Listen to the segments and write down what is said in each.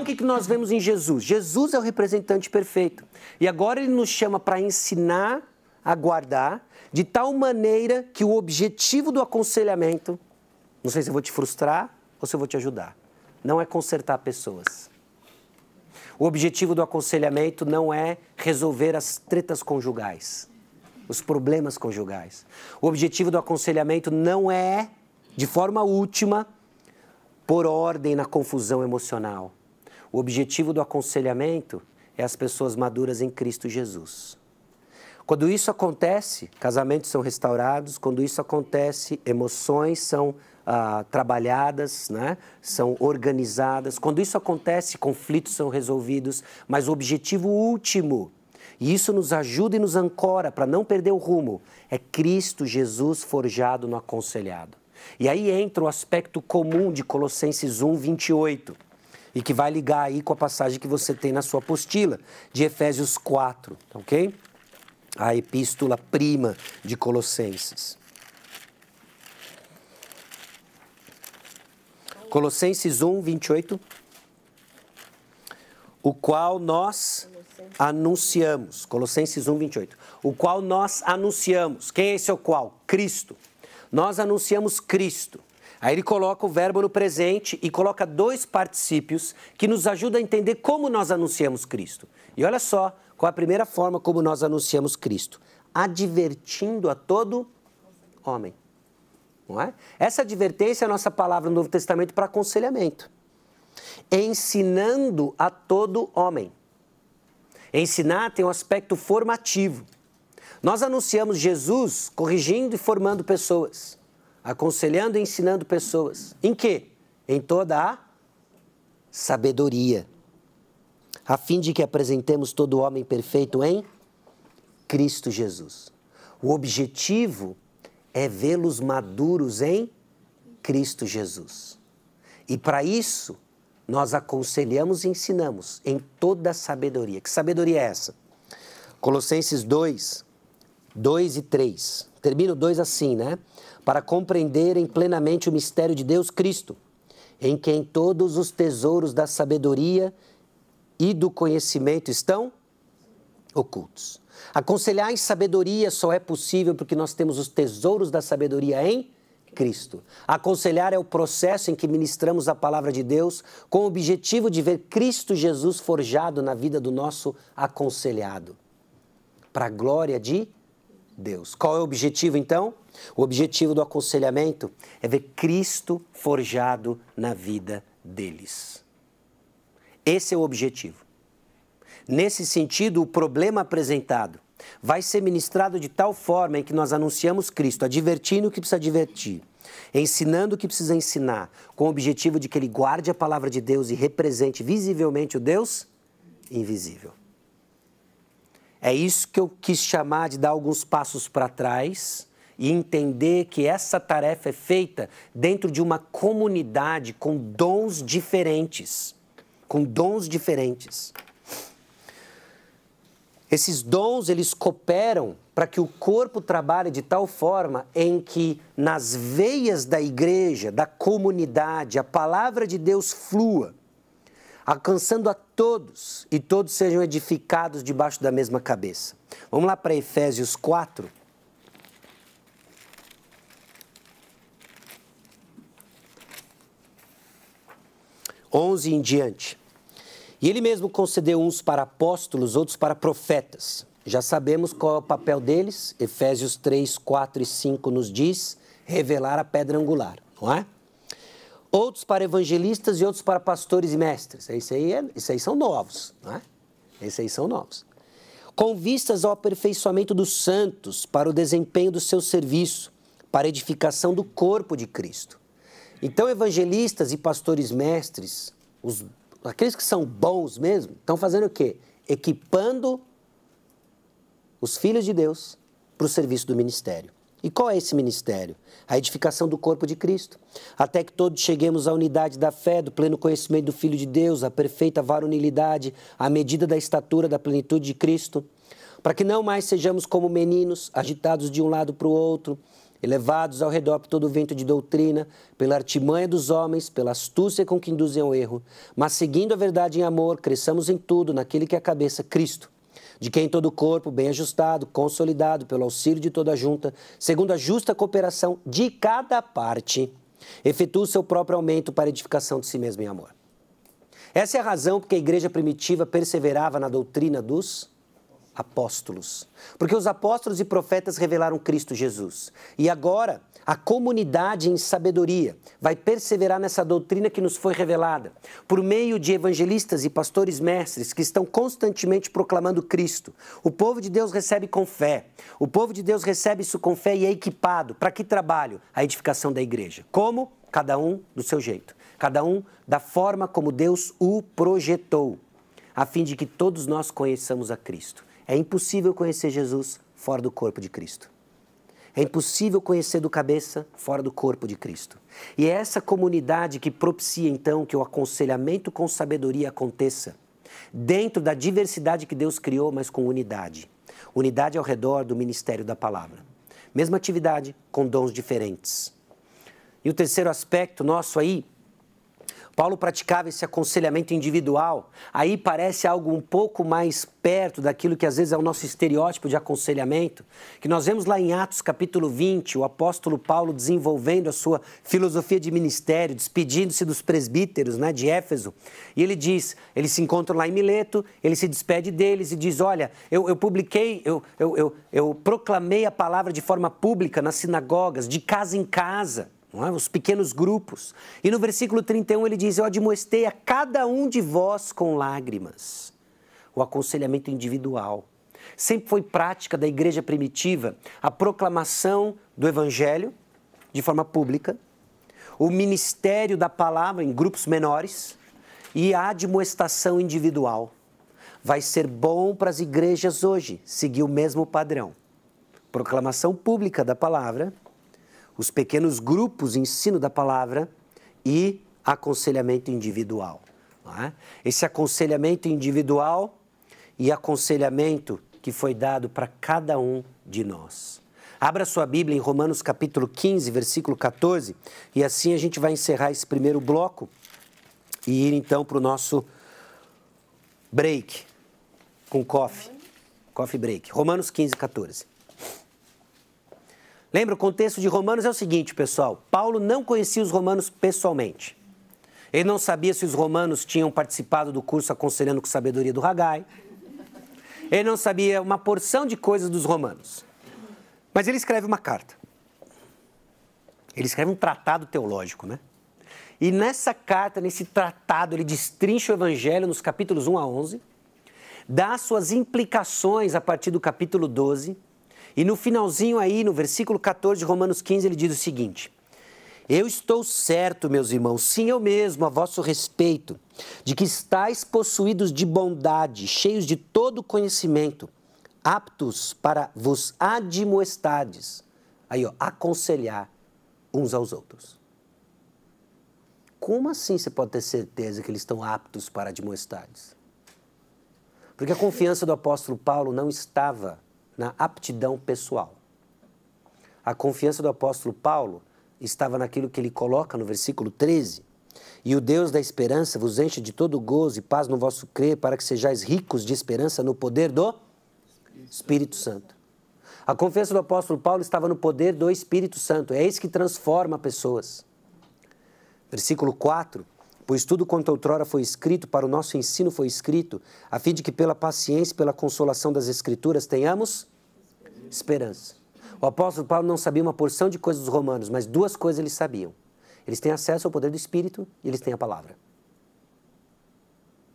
Então, o que, que nós vemos em Jesus? Jesus é o representante perfeito. E agora ele nos chama para ensinar a guardar, de tal maneira que o objetivo do aconselhamento, não sei se eu vou te frustrar ou se eu vou te ajudar, não é consertar pessoas. O objetivo do aconselhamento não é resolver as tretas conjugais, os problemas conjugais. O objetivo do aconselhamento não é, de forma última, pôr ordem na confusão emocional. O objetivo do aconselhamento é as pessoas maduras em Cristo Jesus. Quando isso acontece, casamentos são restaurados, quando isso acontece, emoções são ah, trabalhadas, né? são organizadas. Quando isso acontece, conflitos são resolvidos, mas o objetivo último, e isso nos ajuda e nos ancora para não perder o rumo, é Cristo Jesus forjado no aconselhado. E aí entra o aspecto comum de Colossenses 1, 28 e que vai ligar aí com a passagem que você tem na sua apostila de Efésios 4, tá ok? A epístola prima de Colossenses. Colossenses 1, 28. O qual nós anunciamos. Colossenses 1, 28. O qual nós anunciamos. Quem é esse o qual? Cristo. Nós anunciamos Cristo Aí ele coloca o verbo no presente e coloca dois particípios que nos ajuda a entender como nós anunciamos Cristo. E olha só qual a primeira forma como nós anunciamos Cristo: advertindo a todo homem. Não é? Essa advertência é a nossa palavra no Novo Testamento para aconselhamento. Ensinando a todo homem. Ensinar tem um aspecto formativo. Nós anunciamos Jesus corrigindo e formando pessoas aconselhando e ensinando pessoas. Em quê? Em toda a sabedoria, a fim de que apresentemos todo homem perfeito em Cristo Jesus. O objetivo é vê-los maduros em Cristo Jesus. E para isso, nós aconselhamos e ensinamos em toda a sabedoria. Que sabedoria é essa? Colossenses 2, 2 e 3. Termino 2 assim, né? para compreenderem plenamente o mistério de Deus Cristo, em quem todos os tesouros da sabedoria e do conhecimento estão ocultos. Aconselhar em sabedoria só é possível porque nós temos os tesouros da sabedoria em Cristo. Aconselhar é o processo em que ministramos a palavra de Deus com o objetivo de ver Cristo Jesus forjado na vida do nosso aconselhado, para a glória de Deus. Qual é o objetivo então? O objetivo do aconselhamento é ver Cristo forjado na vida deles. Esse é o objetivo. Nesse sentido, o problema apresentado vai ser ministrado de tal forma em que nós anunciamos Cristo, advertindo o que precisa advertir, ensinando o que precisa ensinar, com o objetivo de que ele guarde a palavra de Deus e represente visivelmente o Deus invisível. É isso que eu quis chamar de dar alguns passos para trás e entender que essa tarefa é feita dentro de uma comunidade com dons diferentes. Com dons diferentes. Esses dons, eles cooperam para que o corpo trabalhe de tal forma em que nas veias da igreja, da comunidade, a palavra de Deus flua, alcançando a todos e todos sejam edificados debaixo da mesma cabeça. Vamos lá para Efésios 4. 11 em diante. E ele mesmo concedeu uns para apóstolos, outros para profetas. Já sabemos qual é o papel deles, Efésios 3, 4 e 5 nos diz, revelar a pedra angular, não é? Outros para evangelistas e outros para pastores e mestres. Isso aí, é, aí são novos, não é? Esses aí são novos. Com vistas ao aperfeiçoamento dos santos para o desempenho do seu serviço, para a edificação do corpo de Cristo então, evangelistas e pastores mestres, os, aqueles que são bons mesmo, estão fazendo o quê? Equipando os filhos de Deus para o serviço do ministério. E qual é esse ministério? A edificação do corpo de Cristo, até que todos cheguemos à unidade da fé, do pleno conhecimento do Filho de Deus, à perfeita varonilidade, à medida da estatura da plenitude de Cristo, para que não mais sejamos como meninos, agitados de um lado para o outro, elevados ao redor por todo o vento de doutrina, pela artimanha dos homens, pela astúcia com que induzem ao erro, mas seguindo a verdade em amor, cresçamos em tudo naquele que é a cabeça, Cristo, de quem todo o corpo, bem ajustado, consolidado pelo auxílio de toda a junta, segundo a justa cooperação de cada parte, efetua o seu próprio aumento para edificação de si mesmo em amor. Essa é a razão porque a igreja primitiva perseverava na doutrina dos apóstolos. Porque os apóstolos e profetas revelaram Cristo Jesus. E agora, a comunidade em sabedoria vai perseverar nessa doutrina que nos foi revelada, por meio de evangelistas e pastores mestres que estão constantemente proclamando Cristo. O povo de Deus recebe com fé. O povo de Deus recebe isso com fé e é equipado. Para que trabalho? A edificação da igreja. Como? Cada um do seu jeito. Cada um da forma como Deus o projetou, a fim de que todos nós conheçamos a Cristo é impossível conhecer Jesus fora do corpo de Cristo. É impossível conhecer do cabeça fora do corpo de Cristo. E é essa comunidade que propicia então que o aconselhamento com sabedoria aconteça dentro da diversidade que Deus criou, mas com unidade. Unidade ao redor do ministério da palavra. Mesma atividade, com dons diferentes. E o terceiro aspecto nosso aí Paulo praticava esse aconselhamento individual. Aí parece algo um pouco mais perto daquilo que às vezes é o nosso estereótipo de aconselhamento, que nós vemos lá em Atos capítulo 20, o apóstolo Paulo desenvolvendo a sua filosofia de ministério, despedindo-se dos presbíteros, né, de Éfeso. E ele diz, eles se encontram lá em Mileto, ele se despede deles e diz: "Olha, eu, eu publiquei, eu, eu, eu, eu proclamei a palavra de forma pública nas sinagogas, de casa em casa." é? os pequenos grupos. E no versículo 31 ele diz: Eu admoestei a cada um de vós com lágrimas. O aconselhamento individual. Sempre foi prática da igreja primitiva a proclamação do evangelho de forma pública, o ministério da palavra em grupos menores e a admoestação individual. Vai ser bom para as igrejas hoje seguir o mesmo padrão. Proclamação pública da palavra os pequenos grupos, ensino da palavra e aconselhamento individual. É? Esse aconselhamento individual e aconselhamento que foi dado para cada um de nós. Abra sua Bíblia em Romanos capítulo 15, versículo 14, e assim a gente vai encerrar esse primeiro bloco e ir então para o nosso break com coffee, coffee break. Romanos 15, 14. Lembra, o contexto de Romanos é o seguinte, pessoal: Paulo não conhecia os romanos pessoalmente. Ele não sabia se os romanos tinham participado do curso Aconselhando com Sabedoria do Ragai. Ele não sabia uma porção de coisas dos romanos. Mas ele escreve uma carta. Ele escreve um tratado teológico, né? E nessa carta, nesse tratado, ele destrincha o evangelho nos capítulos 1 a 11, dá suas implicações a partir do capítulo 12 e no finalzinho aí, no versículo 14 de Romanos 15, ele diz o seguinte: Eu estou certo, meus irmãos, sim eu mesmo, a vosso respeito, de que estáis possuídos de bondade, cheios de todo conhecimento, aptos para vos admoestades. Aí, ó, aconselhar uns aos outros. Como assim você pode ter certeza que eles estão aptos para admoestades? Porque a confiança do apóstolo Paulo não estava na aptidão pessoal. A confiança do apóstolo Paulo estava naquilo que ele coloca no versículo 13. E o Deus da esperança vos enche de todo gozo e paz no vosso crer, para que sejais ricos de esperança no poder do Espírito Santo. A confiança do apóstolo Paulo estava no poder do Espírito Santo. É isso que transforma pessoas. Versículo 4 Pois tudo quanto outrora foi escrito para o nosso ensino foi escrito, a fim de que pela paciência e pela consolação das Escrituras tenhamos esperança. O apóstolo Paulo não sabia uma porção de coisas dos romanos, mas duas coisas eles sabiam. Eles têm acesso ao poder do Espírito e eles têm a palavra.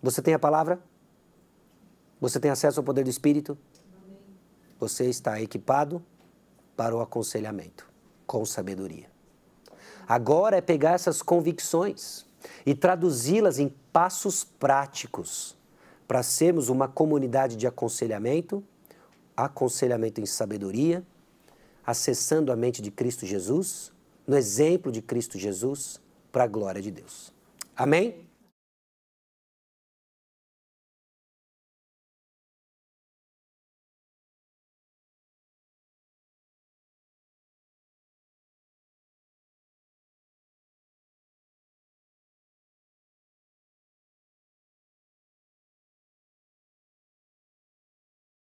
Você tem a palavra? Você tem acesso ao poder do Espírito? Você está equipado para o aconselhamento com sabedoria. Agora é pegar essas convicções e traduzi-las em passos práticos para sermos uma comunidade de aconselhamento, aconselhamento em sabedoria, acessando a mente de Cristo Jesus, no exemplo de Cristo Jesus, para a glória de Deus. Amém?